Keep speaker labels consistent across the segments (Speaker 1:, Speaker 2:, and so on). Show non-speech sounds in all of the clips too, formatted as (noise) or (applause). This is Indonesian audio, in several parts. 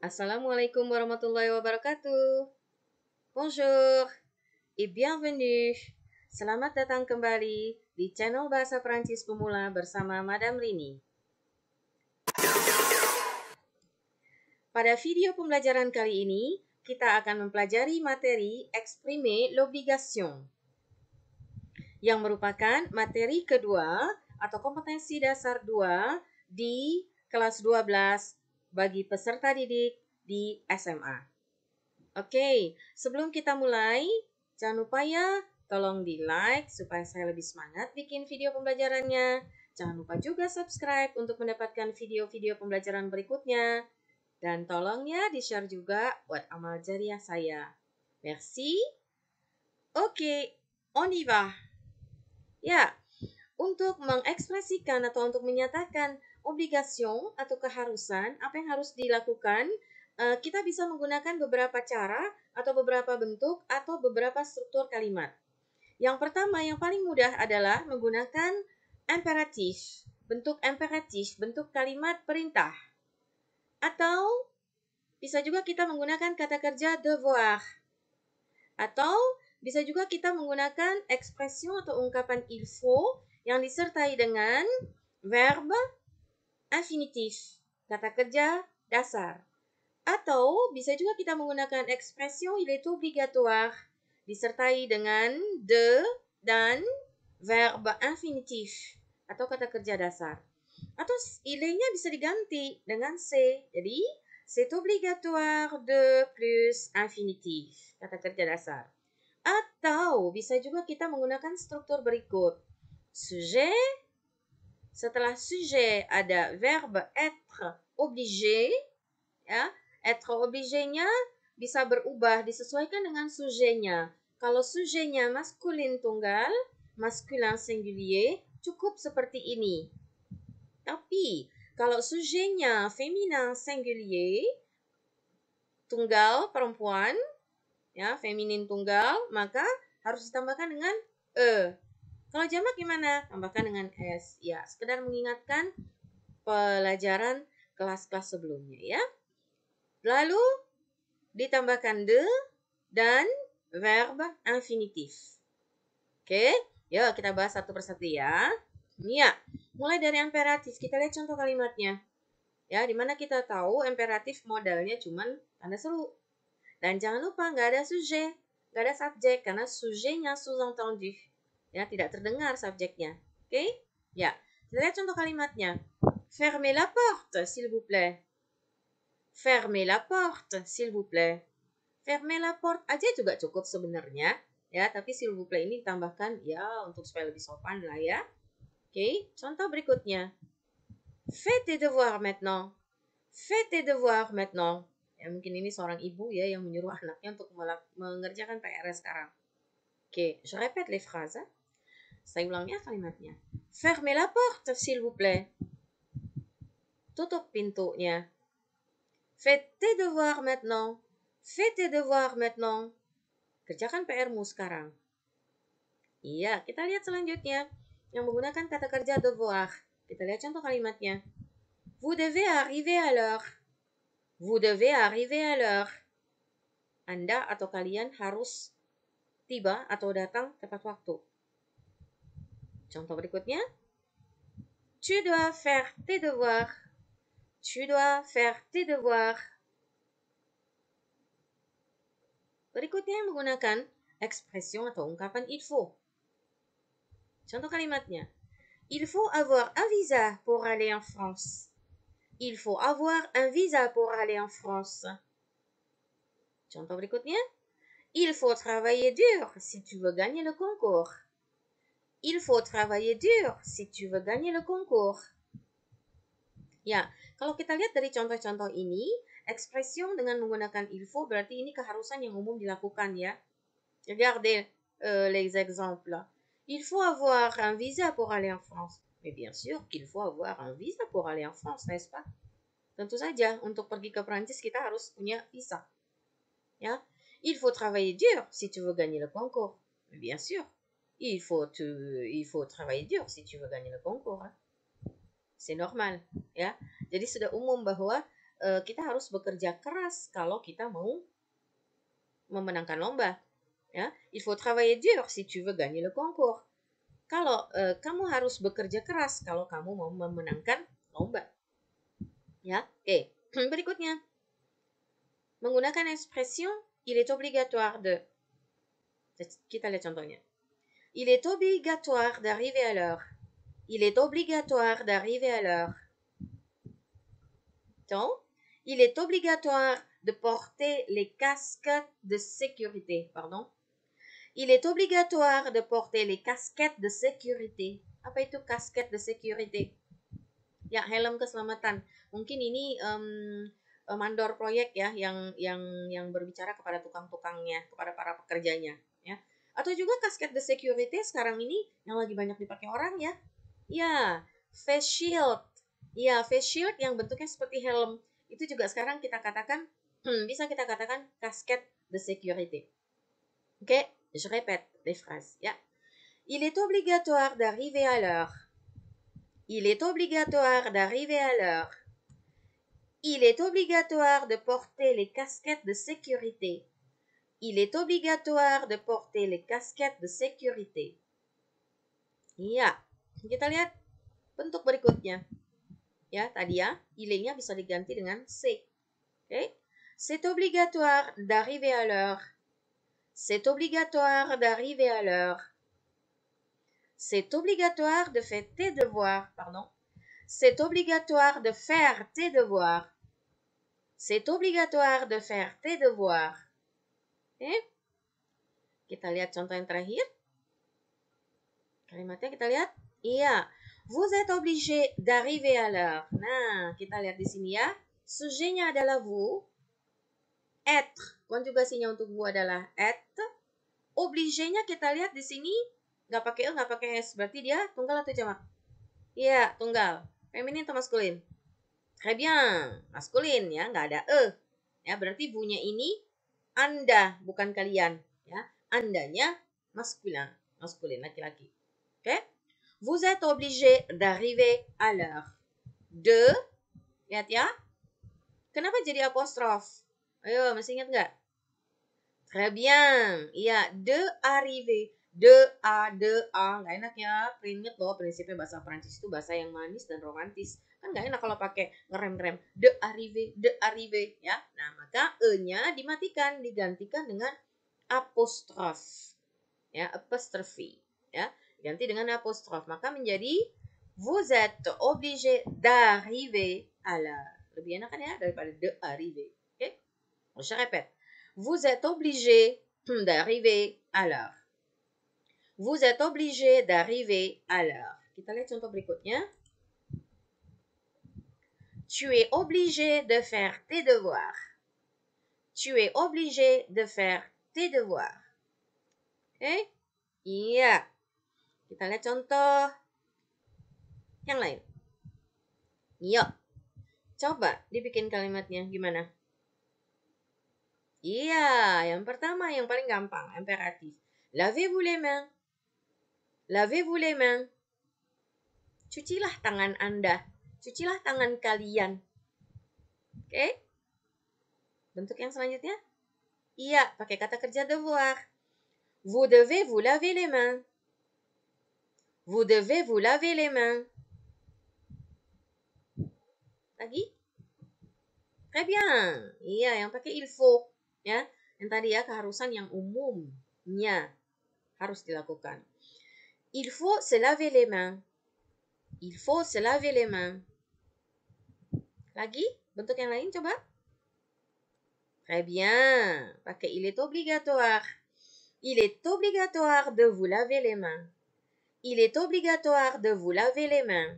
Speaker 1: Assalamualaikum warahmatullahi wabarakatuh. Bonjour et bienvenue. Selamat datang kembali di channel Bahasa Prancis Pemula bersama Madam Rini. Pada video pembelajaran kali ini, kita akan mempelajari materi exprimer l'obligation yang merupakan materi kedua atau kompetensi dasar 2 di kelas 12 bagi peserta didik di SMA. Oke, sebelum kita mulai, jangan lupa ya tolong di like supaya saya lebih semangat bikin video pembelajarannya. Jangan lupa juga subscribe untuk mendapatkan video-video pembelajaran berikutnya. Dan tolong ya di-share juga buat amal jariah saya. Merci. Oke, on y va. Ya, untuk mengekspresikan atau untuk menyatakan obligasi atau keharusan, apa yang harus dilakukan, eh, kita bisa menggunakan beberapa cara atau beberapa bentuk atau beberapa struktur kalimat. Yang pertama yang paling mudah adalah menggunakan imperatif, bentuk imperatif, bentuk kalimat perintah. Atau bisa juga kita menggunakan kata kerja devoir. Atau bisa juga kita menggunakan ekspresi atau ungkapan il yang disertai dengan verb infinitif, kata kerja dasar. Atau bisa juga kita menggunakan ekspresi il est obligatoire disertai dengan de dan verb infinitif atau kata kerja dasar. Atau il bisa diganti dengan c. Jadi c'est obligatoire de plus infinitif, kata kerja dasar. Atau bisa juga kita menggunakan struktur berikut. Sujet, setelah sujet ada verb être obligé, ya. Être obligé-nya bisa berubah disesuaikan dengan sujetnya. Kalau sujetnya maskulin tunggal, maskulin singulier, cukup seperti ini. Tapi kalau sujetnya feminin singulier, tunggal perempuan, ya feminin tunggal, maka harus ditambahkan dengan e kalau jamak gimana? Tambahkan dengan S. Ya, sekedar mengingatkan pelajaran kelas-kelas sebelumnya ya. Lalu ditambahkan de dan verb infinitif. Oke, yuk kita bahas satu persatu ya. Ya, mulai dari imperatif. Kita lihat contoh kalimatnya. Ya, dimana kita tahu imperatif modalnya cuman tanda seru. Dan jangan lupa nggak ada sujet, nggak ada subjek karena sujetnya sous-entendu. Ya, tidak terdengar subjeknya. Oke? Okay? Ya. Kita lihat contoh kalimatnya. Fermez la porte, s'il vous plaît. Fermez la porte, s'il vous plaît. Fermez la porte aja juga cukup sebenarnya. Ya, tapi s'il vous plaît ini ditambahkan ya untuk supaya lebih sopan lah ya. Oke, okay? contoh berikutnya. fait tes devoirs maintenant. fait tes devoirs maintenant. Ya, mungkin ini seorang ibu ya yang menyuruh anaknya untuk mengerjakan PR sekarang. Oke, okay. je répète les phrases. Saya ulang ya kalimatnya. Fermez la porte, s'il vous plaît. Tutup pintunya. Faites tes devoirs maintenant. Faites tes devoirs maintenant. Kerjakan PR-mu sekarang. Iya, kita lihat selanjutnya. Yang menggunakan kata kerja devoir. Kita lihat contoh kalimatnya. Vous devez arriver à l'heure. Vous devez arriver à l'heure. Anda atau kalian harus tiba atau datang tepat waktu. Contoh berikutnya. Tu dois faire tes devoirs. Tu dois faire tes devoirs. Berikutnya menggunakan expression atau ungkapan il faut. Contoh kalimatnya. Il faut avoir un visa pour aller en France. Il faut avoir un visa pour aller en France. Contoh berikutnya. Il faut travailler dur si tu veux gagner le concours il faut travailler dur si tu veux gagner le concours. Ya, kalau kita lihat dari contoh-contoh ini, expression dengan menggunakan il faut berarti ini keharusan yang umum dilakukan ya. Regardez euh, les exemples. Il faut avoir un visa pour aller en France. Mais bien sûr qu'il faut avoir un visa pour aller en France, n'est-ce pas? Tentu saja, untuk pergi ke Prancis kita harus punya visa. Ya, il faut travailler dur si tu veux gagner le concours. Mais bien sûr il faut, te, il faut travailler dur si tu veux gagner le concours. Hein. C'est normal, ya. Jadi sudah umum bahwa uh, kita harus bekerja keras kalau kita mau memenangkan lomba, ya. Il faut travailler dur si tu veux gagner le concours. Kalau uh, kamu harus bekerja keras kalau kamu mau memenangkan lomba, ya. Oke, okay. (clears throat) berikutnya menggunakan expression il est obligatoire de. Kita lihat contohnya. Il est obligatoire d'arriver à l'heure. Il est obligatoire d'arriver à l'heure. Donc, il est obligatoire de porter les casques de sécurité. Pardon. Il est obligatoire de porter les casquettes de sécurité. Apa itu casquette de sécurité? Ya, helm keselamatan. Mungkin ini um, mandor proyek ya yang yang yang berbicara kepada tukang-tukangnya, kepada para pekerjanya. Atau juga kasket the security sekarang ini yang lagi banyak dipakai orang ya. Ya, face shield. Ya, face shield yang bentuknya seperti helm. Itu juga sekarang kita katakan, hmm, bisa kita katakan kasket the security. Oke, okay? je répète les phrases. Ya. Il est obligatoire d'arriver à l'heure. Il est obligatoire d'arriver à l'heure. Il est obligatoire de porter les casquettes de sécurité. il est obligatoire de porter les casquettes de sécurité. Ya, kita lihat bentuk berikutnya. Ya, tadi ya, il-nya bisa diganti dengan c'est. C'est obligatoire d'arriver à l'heure. C'est obligatoire d'arriver à l'heure. C'est obligatoire de faire tes devoirs, pardon. C'est obligatoire de faire tes devoirs. C'est obligatoire de faire tes devoirs. Oke. Eh, kita lihat contoh yang terakhir. Kalimatnya kita lihat. Iya. Vous êtes obligé d'arriver à l'heure. Nah, kita lihat di sini ya. Sujetnya adalah vous. Être. Konjugasinya untuk vous adalah être. obligé kita lihat di sini. Gak pakai e, gak pakai s. Berarti dia tunggal atau jamak? Iya, tunggal. Feminin atau maskulin? Très bien. Maskulin ya, Gak ada e. Ya, berarti vous ini anda, bukan kalian. Ya, andanya maskulin, maskulin, laki-laki. Okay? Vous êtes obligé d'arriver à l'heure. De, lihat ya. Kenapa jadi apostrof? Ayo, masih ingat nggak? Très bien. Iya, de arriver. De, a, de, a. Gak enak ya. Ingat loh, prinsipnya bahasa Prancis itu bahasa yang manis dan romantis kan nggak enak kalau pakai ngerem rem de arrive de arrive ya nah maka e nya dimatikan digantikan dengan apostrof ya apostrophe ya ganti dengan apostrof maka menjadi vous êtes obligé d'arriver à l'heure lebih enak kan ya daripada de arrive oke okay? je répète vous êtes obligé d'arriver à l'heure vous êtes obligé d'arriver à l'heure kita lihat contoh berikutnya Tu es obligé de faire tes devoirs. Tu es obligé de faire tes devoirs. Ok? Iya. Kita lihat contoh yang lain. Iya. Coba dibikin kalimatnya gimana? Iya, yang pertama yang paling gampang, imperatif. Lave vous les mains. Lavez-vous les mains. Cucilah tangan Anda cucilah tangan kalian. Oke? Okay? Bentuk yang selanjutnya? Iya, pakai kata kerja devoir. Vous devez vous laver les mains. Vous devez vous laver les mains. Lagi? Très bien. Iya, yang pakai il faut. Ya, yang tadi ya keharusan yang umumnya harus dilakukan. Il faut se laver les mains. Il faut se laver les mains. Lagi, bentuk yang lain coba. Très bien. Pakai il est obligatoire. Il est obligatoire de vous laver les mains. Il est obligatoire de vous laver les mains.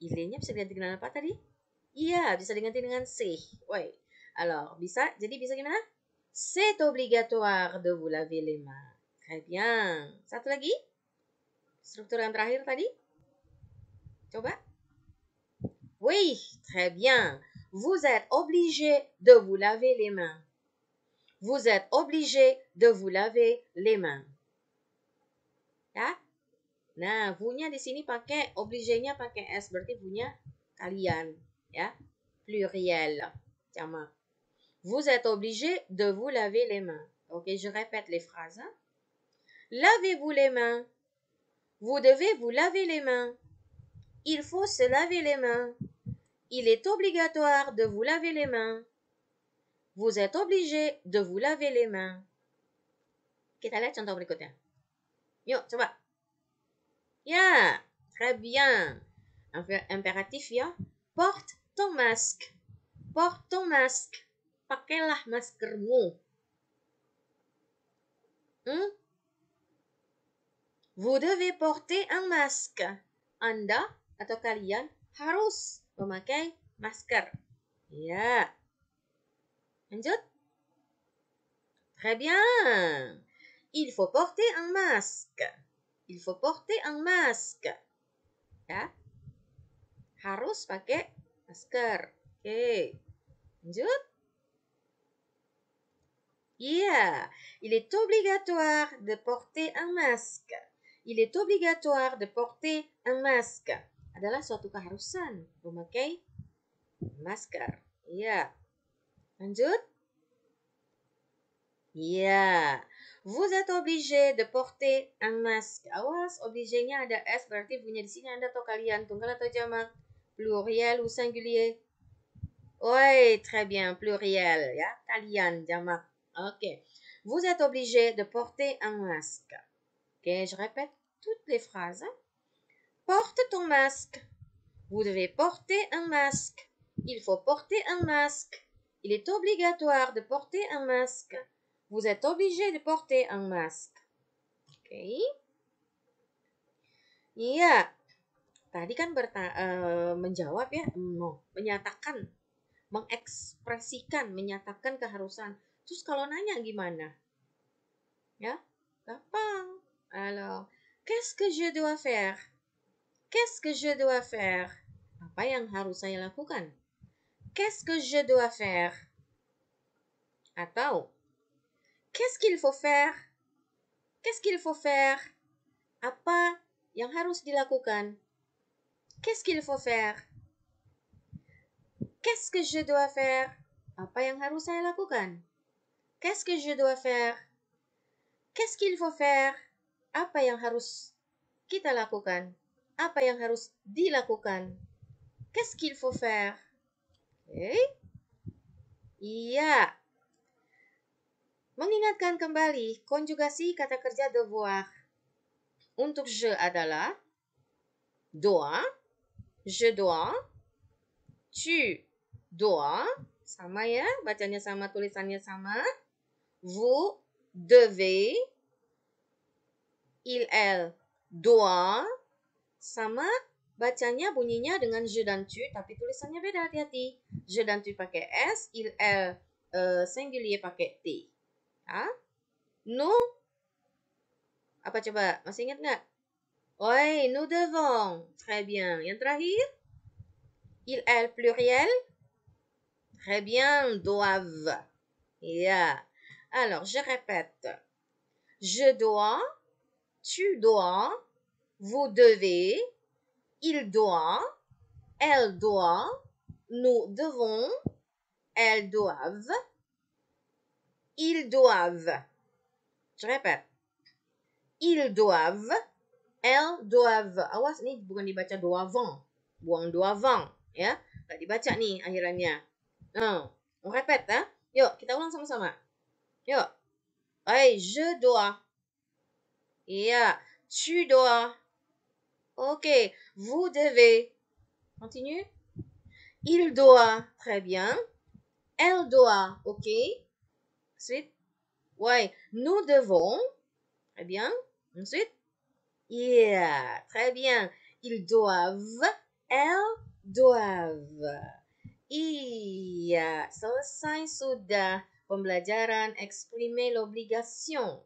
Speaker 1: Il-nya bisa diganti dengan apa tadi? Iya, bisa diganti dengan c'est. Wait. Alors, bisa, jadi bisa gimana? C'est obligatoire de vous laver les mains. Très bien. Satu lagi. Struktur yang terakhir tadi. Coba. Oui, très bien. Vous êtes obligé de vous laver les mains. Vous êtes obligé de vous laver les mains. Ah? Nah, punya di sini pakai pakai s berarti punya kalian, ya. Pluriel. Vous êtes obligé de vous laver les mains. OK, je répète les phrases. Hein. Lavez-vous les mains. Vous devez vous laver les mains. Il faut se laver les mains il est obligatoire de vous laver les mains. Vous êtes obligé de vous laver les mains. Qu'est-ce que tu Yo, ça va? Yeah, très bien. Impératif, ya. Porte ton masque. Porte ton masque. Pakailah maskermu. Hmm? Vous devez porter un masque. Anda atau kalian harus memakai masker. Ya. Lanjut. Très bien. Il faut porter un masque. Il faut porter un masque. Ya. Harus pakai masker. Oke. Yeah. Il est obligatoire de porter un masque. Il est obligatoire de porter un masque. adalah suatu keharusan memakai masker. Iya. Lanjut. Iya. Vous êtes obligé de porter un masque. Awas, obligé-nya ada S berarti punya di sini Anda atau kalian tunggal atau jamak, pluriel ou singulier. Oui, très bien, pluriel ya, kalian jamak. OK. Vous êtes obligé de porter un masque. OK, je répète toutes les phrases. Hein? Porte ton masque. Vous devez porter un masque. Il faut porter un masque. Il est obligatoire de porter un masque. Vous êtes obligé de porter un masque. Ok. Iya. Tadi kan berta uh, menjawab ya, no, menyatakan, mengekspresikan, menyatakan keharusan. Terus kalau nanya gimana? Ya, gampang. Alors, qu'est-ce que je dois faire? Qu'est-ce que je dois faire? yang Qu'est-ce que je dois faire? qu'est-ce qu'il faut faire? Qu'est-ce qu'il faut faire? Apa yang harus dilakukan? Qu'est-ce qu'il faut faire? Qu'est-ce que je dois faire? Apa yang harus saya lakukan? Qu'est-ce que je dois faire? Qu'est-ce qu'il faut faire? Apa yang harus kita lakukan? apa yang harus dilakukan? Qu'est-ce qu'il faut faire? Okay. Eh? Iya. Mengingatkan kembali konjugasi kata kerja devoir. Untuk je adalah dois, je dois, tu dois, sama ya, bacanya sama, tulisannya sama. Vous devez, il, elle doit, sama bacanya bunyinya dengan je dan tu tapi tulisannya beda hati-hati. Je dan tu pakai S, il elle euh, singulier pakai T. Ha? Nous apa coba? Masih ingat nggak? Oui, nous devons. Très bien. Yang terakhir? Il, elle, pluriel. Très bien, doivent. Yeah. Alors, je répète. Je dois, tu dois, vous devez, il doit, elle doit, nous devons, elles doivent, ils doivent. Je répète. Ils doivent, elles doivent. Awas ni bukan dibaca doivent, buang doivent, ya. Tak dibaca nih akhirannya. Non. Hmm. On répète, hein? Yuk, kita ulang sama-sama. Yuk. Hey, je dois. yeah. tu dois. Ok, vous devez. Continue. Il doit. Très bien. Elle doit. Ok. Ensuite. Ouais. Nous devons. Très bien. Ensuite. Yeah. Très bien. Ils doivent. Elles doivent. Iya. Selesai sudah pembelajaran exprimer l'obligation,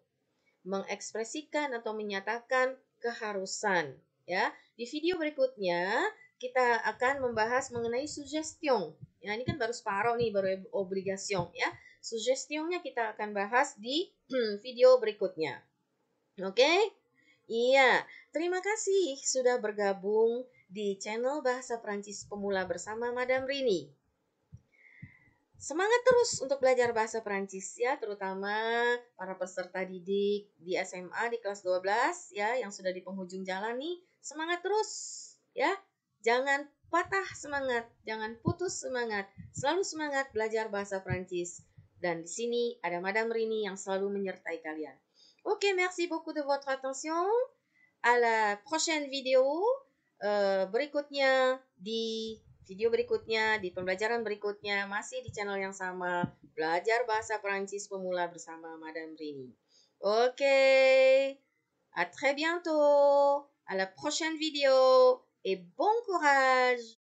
Speaker 1: Mengekspresikan atau menyatakan keharusan. Ya, di video berikutnya kita akan membahas mengenai sugestion. Ya, ini kan baru separuh nih, baru obligation ya. Sugestionnya kita akan bahas di (clears throat) video berikutnya. Oke? Okay? Iya, terima kasih sudah bergabung di channel Bahasa Prancis Pemula bersama Madam Rini. Semangat terus untuk belajar bahasa Prancis ya, terutama para peserta didik di SMA di kelas 12 ya yang sudah di penghujung jalan nih semangat terus ya. Jangan patah semangat, jangan putus semangat. Selalu semangat belajar bahasa Prancis. Dan di sini ada Madame Rini yang selalu menyertai kalian. Oke, okay, merci beaucoup de votre attention. À la prochaine vidéo eh, berikutnya di video berikutnya, di pembelajaran berikutnya, masih di channel yang sama, Belajar Bahasa Prancis Pemula bersama Madam Rini. Oke, okay. à très bientôt. À la prochaine vidéo et bon courage